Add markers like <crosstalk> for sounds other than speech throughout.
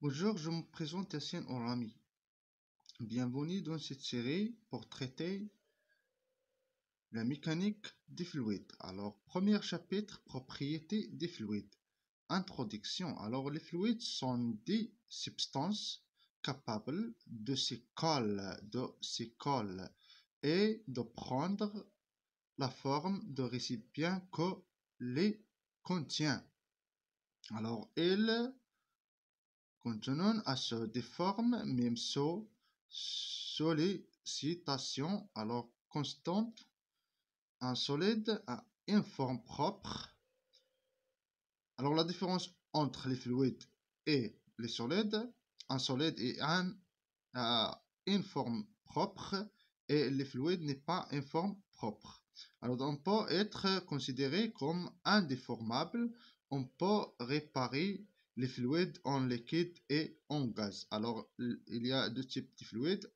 Bonjour, je me présente Yassine Orami. Bienvenue dans cette série pour traiter la mécanique des fluides. Alors, premier chapitre, propriétés des fluides. Introduction. Alors, les fluides sont des substances capables de se coller, de se coller et de prendre la forme de récipient que les contient. Alors, ils Continuons à se déforme même sous sollicitation alors constante. Un solide a une forme propre. Alors la différence entre les fluides et les solides, un solide a une forme propre et le fluide n'est pas une forme propre. Alors on peut être considéré comme indéformable, on peut réparer les fluides en liquide et en gaz. Alors, il y a deux types de fluides.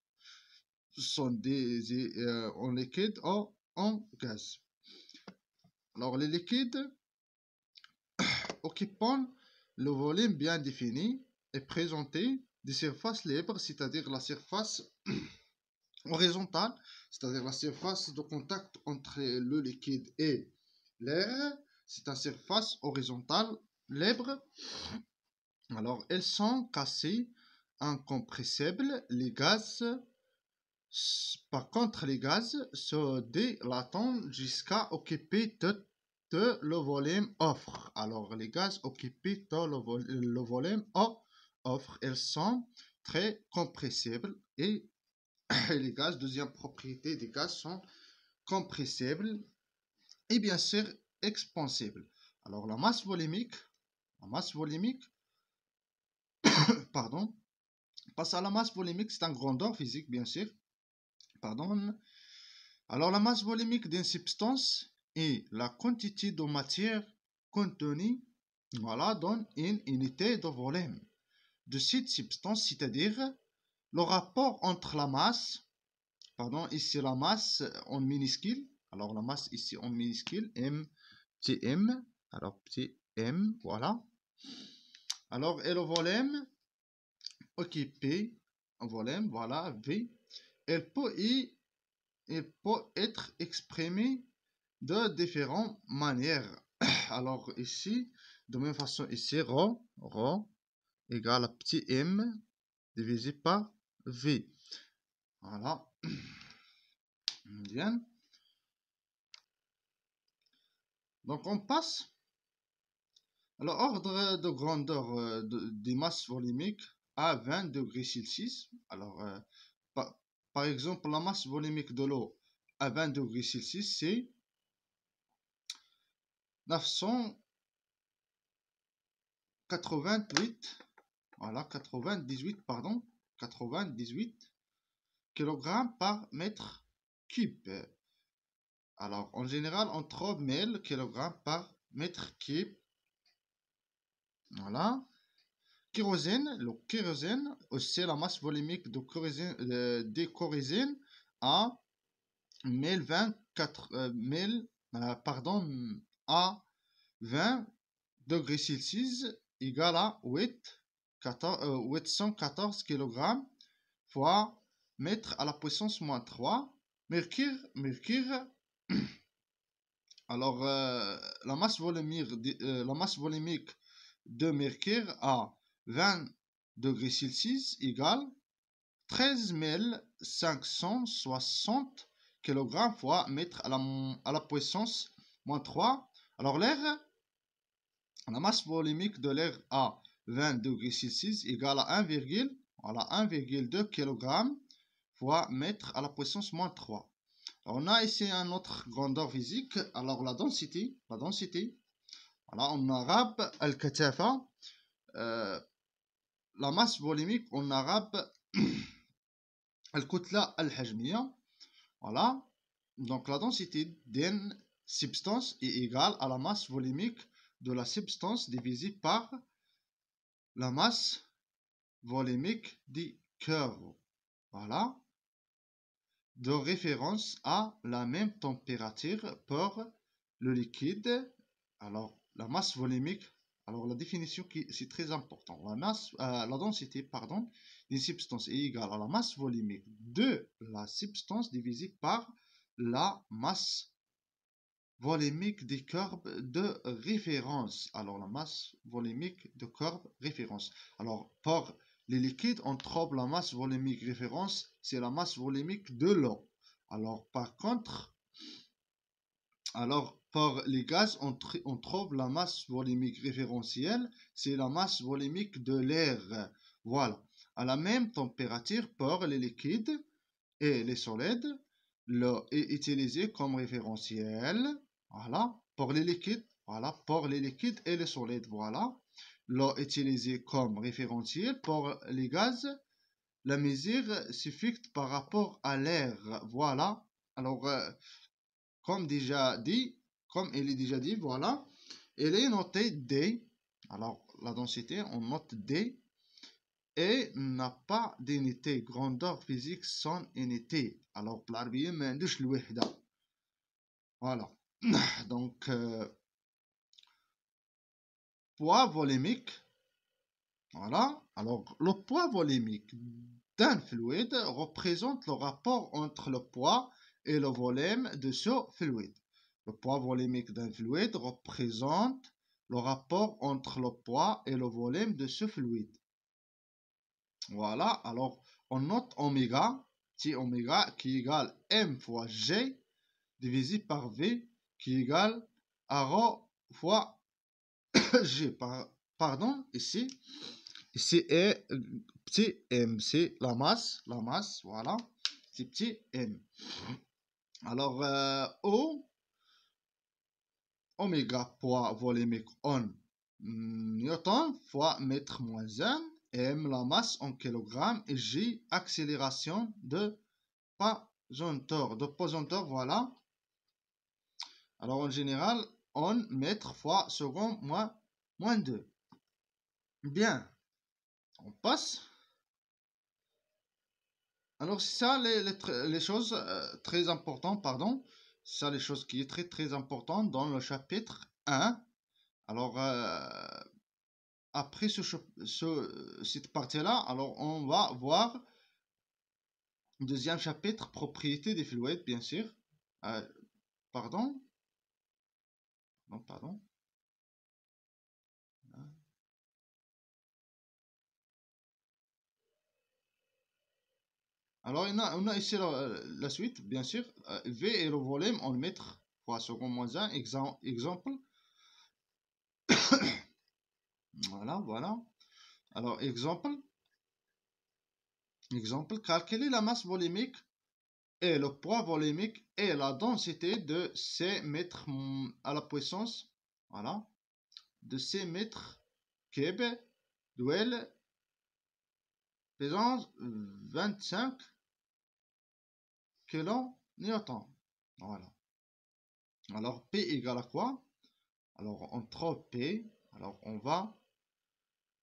Ce sont des en euh, liquide ou en gaz. Alors, les liquides <coughs> occupant le volume bien défini est présenté des surfaces libres, c'est-à-dire la surface <coughs> horizontale, c'est-à-dire la surface de contact entre le liquide et l'air. C'est une surface horizontale libre alors, elles sont cassées, incompressibles. Les gaz, par contre, les gaz se délatent jusqu'à occuper tout le volume offre. Alors, les gaz occupent tout le, volume offre. Elles sont très compressibles et <coughs> les gaz, deuxième propriété des gaz, sont compressibles et bien sûr expansibles. Alors, la masse volumique, la masse volumique <coughs> Pardon. Passe à la masse volumique, c'est un grandeur physique, bien sûr. Pardon. Alors, la masse volumique d'une substance et la quantité de matière contenue, voilà, donne une unité de volume de cette substance, c'est-à-dire le rapport entre la masse, pardon, ici la masse en minuscule, alors la masse ici en minuscule, m, petit m, alors petit m, voilà, alors, et le volume occupé, P, volume, voilà, V, elle peut, y, peut être exprimée de différentes manières. <clears throat> Alors ici, de même façon ici, Rho, Rho, égale à petit m divisé par V. Voilà. <clears throat> Bien. Donc on passe alors, ordre de grandeur euh, des masses volumiques à 20 degrés Celsius. Alors, euh, par, exemple, la masse volumique de l'eau à 20 degrés Celsius, c'est 988, voilà, 98, pardon, 98 kg par mètre cube. Alors, en général, on trouve 1000 kg par mètre cube voilà. Kérosène, le kérosène, c'est la masse volumique de kérosène, de, euh, des kérosène à 1024, euh, 1000, euh, pardon, à 20 degrés Celsius égale à 8, 14, 814 kg fois mètre à la puissance moins 3. Mercure, mercure. <coughs> Alors, euh, la, masse volumique, la masse volumique de mercure à 20 degrés Celsius égale 13 560 kg fois mètre à la, puissance moins 3. Alors l'air, la masse volumique de l'air à 20 degrés Celsius égale à 1,2 kg fois mètre à la puissance moins 3. on a ici un autre grandeur physique. Alors la densité, la densité, alors en arabe, al-katafa, euh, la masse volumique on arabe, <clears throat> al-kutla al-hajmiya. Voilà. Donc la densité d'une substance est égale à la masse volumique de la substance divisée par la masse volumique du cœur. Voilà. De référence à la même température pour le liquide. Alors, la masse volumique, alors la définition, qui c'est très important. La, masse, euh, la densité pardon, d'une substance est égale à la masse volumique de la substance divisée par la masse volumique des courbes de référence. Alors la masse volumique de corps référence. Alors pour les liquides, on trouve la masse volumique référence, c'est la masse volumique de l'eau. Alors par contre, alors pour les gaz, on, trouve la masse volumique référentielle, c'est la masse volumique de l'air. Voilà. À la même température, pour les liquides et les solides, l'eau est utilisée comme référentiel. Voilà. Pour les liquides, voilà. Pour les liquides et les solides, voilà. L'eau est utilisée comme référentiel. Pour les gaz, la mesure suffit par rapport à l'air. Voilà. Alors, euh, comme déjà dit, comme il est déjà dit, voilà. Elle est notée D. Alors, la densité, on note D. Et n'a pas d'unité. Grandeur physique sans unité. Alors, l'arbitre du l'ouhda. Voilà. <clears throat> Donc, euh, poids volumique. Voilà. Alors, le poids volumique d'un fluide représente le rapport entre le poids et le volume de ce fluide. Le poids volumique d'un fluide représente le rapport entre le poids et le volume de ce fluide. Voilà, alors on note oméga, petit oméga qui égale m fois g divisé par v qui égale rho fois <coughs> g. pardon, ici, ici est petit m, c'est la masse, la masse, voilà, c'est petit m. Alors, euh, O, oméga poids volumique on hmm, newton fois mètre moins 1 m la masse en kilogramme. et j accélération de pesanteur. De pesanteur, voilà. Alors en général, on mètre fois seconde moins, moins 2. Bien. On passe. Alors ça, les, les, choses euh, très importantes, pardon ça les choses qui est très très importante dans le chapitre 1. Alors euh, après ce, ce, cette partie-là, alors on va voir deuxième chapitre, propriété des filouettes bien sûr. Euh, pardon Non, pardon. Alors, on a, ici la, suite, bien sûr. Euh, v et le volume en mètres fois seconde moins 1. exemple. <coughs> voilà, voilà. Alors, exemple. Exemple, calculer la masse volumique et le poids volumique et la densité de ces mètres mm, à la puissance, voilà, de ces mètres cubes, duel, pesant 25 que l'on attend. Voilà. Alors P égale à quoi Alors entre P, alors on va,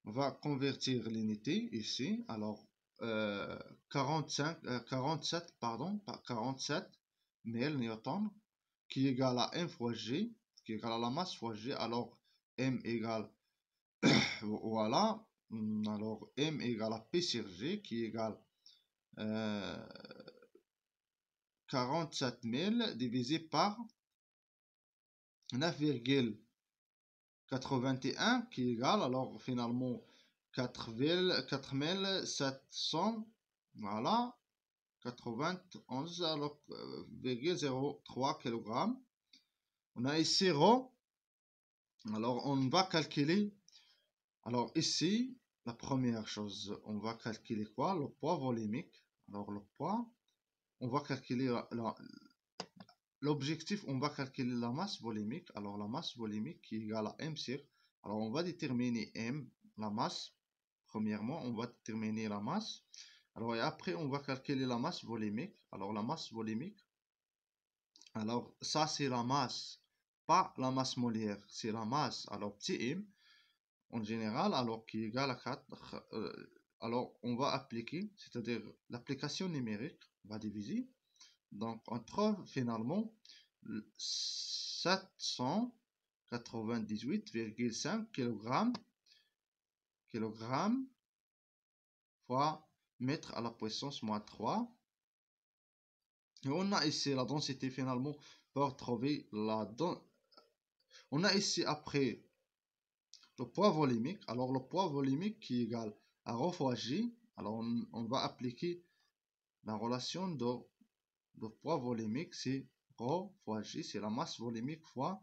on va convertir l'unité ici. Alors 45, euh, 47, euh, pardon, 47 000 newton, qui égale à M fois G, qui égale à la masse fois G. Alors M égale, <coughs> voilà, alors M égale à P sur G qui égale euh, 47000 000 divisé par 9,81 qui égale alors finalement 4700 voilà 91,03 euh, kg on a ici rho alors on va calculer alors ici la première chose on va calculer quoi le poids volumique alors le poids on va calculer l'objectif, on va calculer la masse volumique. Alors la masse volumique qui est égale à M sur. Alors on va déterminer M, la masse. Premièrement, on va déterminer la masse. Alors et après, on va calculer la masse volumique. Alors la masse volumique. Alors ça c'est la masse, pas la masse molaire, c'est la masse. Alors petit m en général, alors qui est égal à 4. Alors, on va appliquer, c'est-à-dire l'application numérique va diviser. Donc, on trouve finalement 798,5 kg, kg fois mètre à la puissance moins 3. Et on a ici la densité finalement pour trouver la densité. On a ici après le poids volumique. Alors, le poids volumique qui est égal à J, alors on, va appliquer la relation de, de poids volumique, c'est J, c'est la masse volumique fois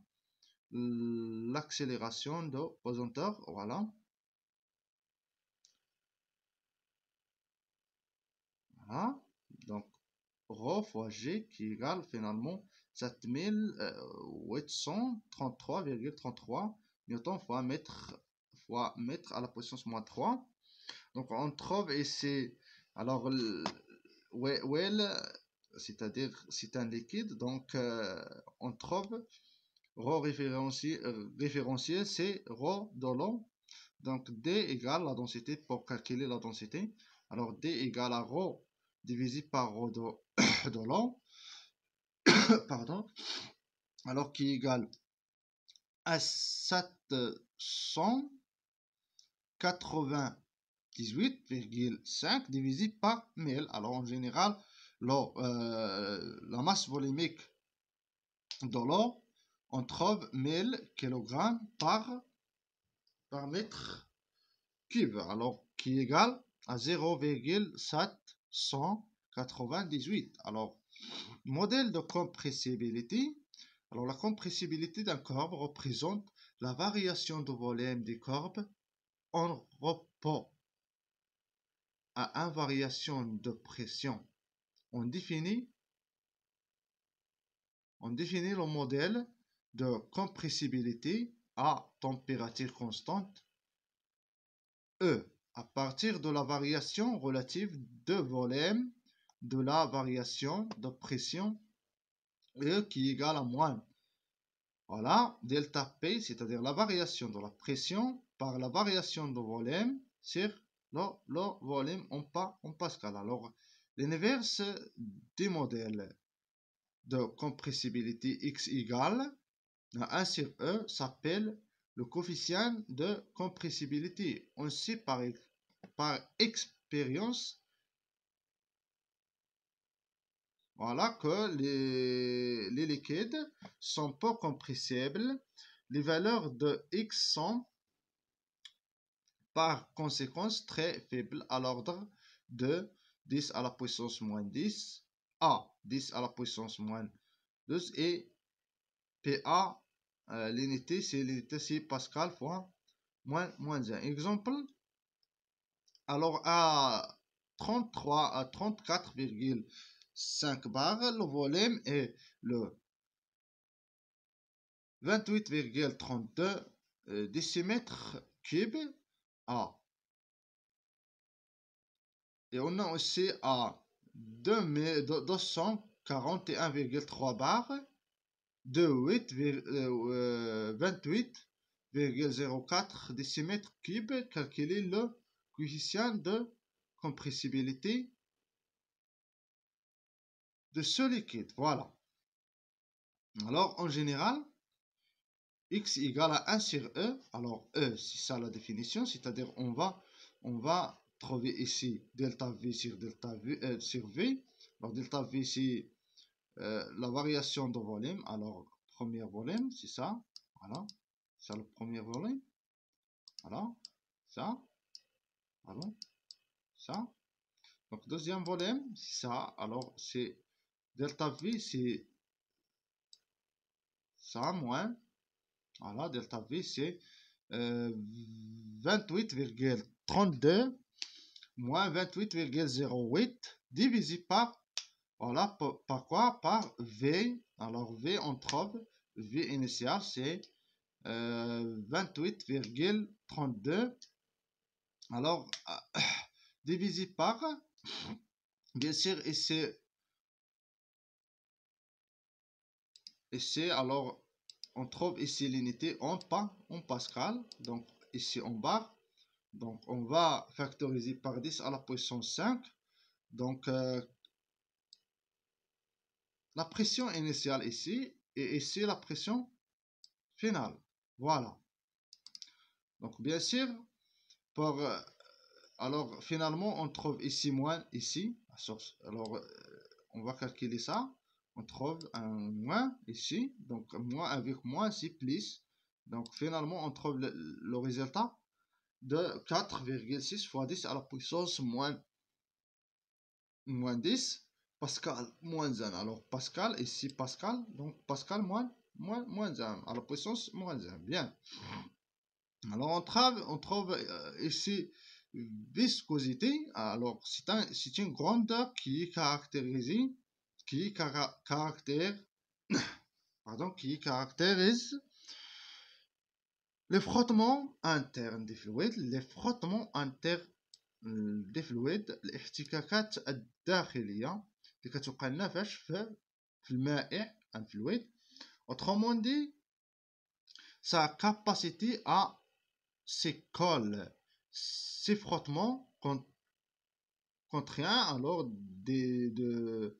l'accélération de pesanteur, voilà. donc rho fois g qui égale finalement 7833,33 euh, newtons fois mètre fois mètre à la puissance moins 3 donc on trouve et c'est alors well, c'est-à-dire c'est un liquide donc euh, on trouve rho euh, référentiel, c'est rho l'eau. Donc D égale la densité pour calculer la densité. Alors D égale à rho divisé par rho de, <coughs> de l'eau. <coughs> Pardon. Alors qui égale à 780 18,5 divisé par 1000. Alors en général, euh, la masse volumique de l'eau, on trouve 1000 kg par, par mètre cube, alors qui égal à 0,798. Alors, modèle de compressibilité. Alors, la compressibilité d'un corps représente la variation de volume du corps en repos à invariation de pression. On définit, on définit le modèle de compressibilité à température constante E à partir de la variation relative de volume de la variation de pression E qui égale à moins. Voilà, delta P, c'est-à-dire la variation de la pression par la variation de volume sur le volume en pas en Pascal. Alors, l'inverse du modèle de compressibilité x égale 1 sur E s'appelle le coefficient de compressibilité. On sait par, par expérience voilà que les, les liquides sont peu compressibles. Les valeurs de x sont par conséquence très faible à l'ordre de 10 à la puissance moins 10, A 10 à la puissance moins 12 et PA, euh, l'unité c'est l'unité c'est Pascal fois moins, moins 1. Exemple, alors à 33 à 34,5 barres, le volume est le 28,32 décimètres cubes et on a aussi à 241,3 bars de 28,04 décimètres cubes calculer le coefficient de compressibilité de ce liquide. Voilà. Alors, en général, x égale à 1 sur e. Alors e, c'est ça la définition, c'est-à-dire on va, on va trouver ici delta v sur delta v, euh, sur v. Alors delta v c'est euh, la variation de volume. Alors premier volume, c'est ça. Voilà, ça le premier volume. Voilà, ça. Voilà, ça. Donc deuxième volume, c'est ça. Alors c'est delta v c'est ça moins voilà, delta V, c'est 28,32 euh, moins 28,08 divisé par, voilà, par, quoi Par V. Alors, V, on trouve, V initial, c'est 28,32. Euh, alors, ah, <coughs> divisé par, <coughs> bien sûr, et c'est, alors, on trouve ici l'unité en, pas en Pascal, donc ici en bas. Donc on va factoriser par 10 à la puissance 5. Donc euh, la pression initiale ici et ici la pression finale. Voilà. Donc bien sûr, pour, euh, alors finalement on trouve ici moins ici. Alors euh, on va calculer ça on trouve un moins ici. Donc, moins avec moins, ici, plus. Donc, finalement, on trouve le, résultat de 4,6 fois 10 à la puissance moins, moins 10. Pascal moins 1. Alors, Pascal, ici Pascal. Donc, Pascal moins, moins, moins 1. À la puissance moins 1. Bien. Alors, on trouve, on trouve euh, ici viscosité. Alors, c'est un, une grandeur qui est caractérisée qui <coughs> pardon, qui caractérise le frottement interne des fluides, le frottement interne des fluides, الاحتكاكات الداخلية اللي كتوقع لنا فاش في fluide. Autrement dit, sa capacité à se ses frottements contraint alors des, de,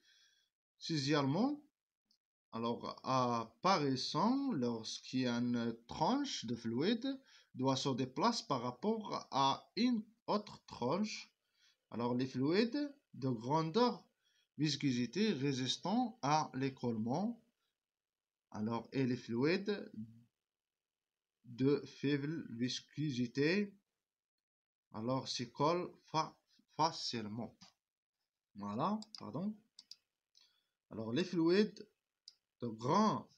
Sixièmement, alors, apparaissant une tranche de fluide doit se déplacer par rapport à une autre tranche. Alors, les fluides de grandeur viscosité résistant à l'écoulement, Alors, et les fluides de faible viscosité. Alors, s'y facilement. Voilà, pardon. Alors, les fluides de grande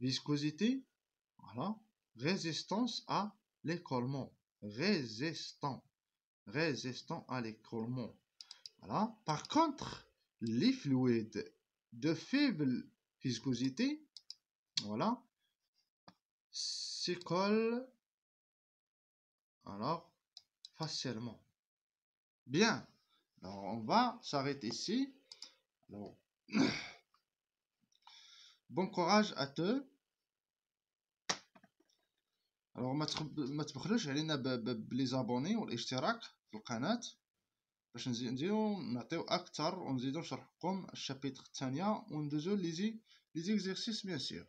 viscosité, voilà, résistance à l'écoulement résistant, résistant à l'écoulement Voilà. Par contre, les fluides de faible viscosité, voilà, s'écollent alors facilement. Bien. Alors, on va s'arrêter ici. <clears throat> بون كوراج ا تو الوغ ما تبخلوش علينا بلي زابوني والاشتراك في القناة باش نزيدو نعطيو اكثر ونزيدو نشرحكم الشابيتر الثانية وندوزو ليزي ليزيكزيرسيس بيان سيغ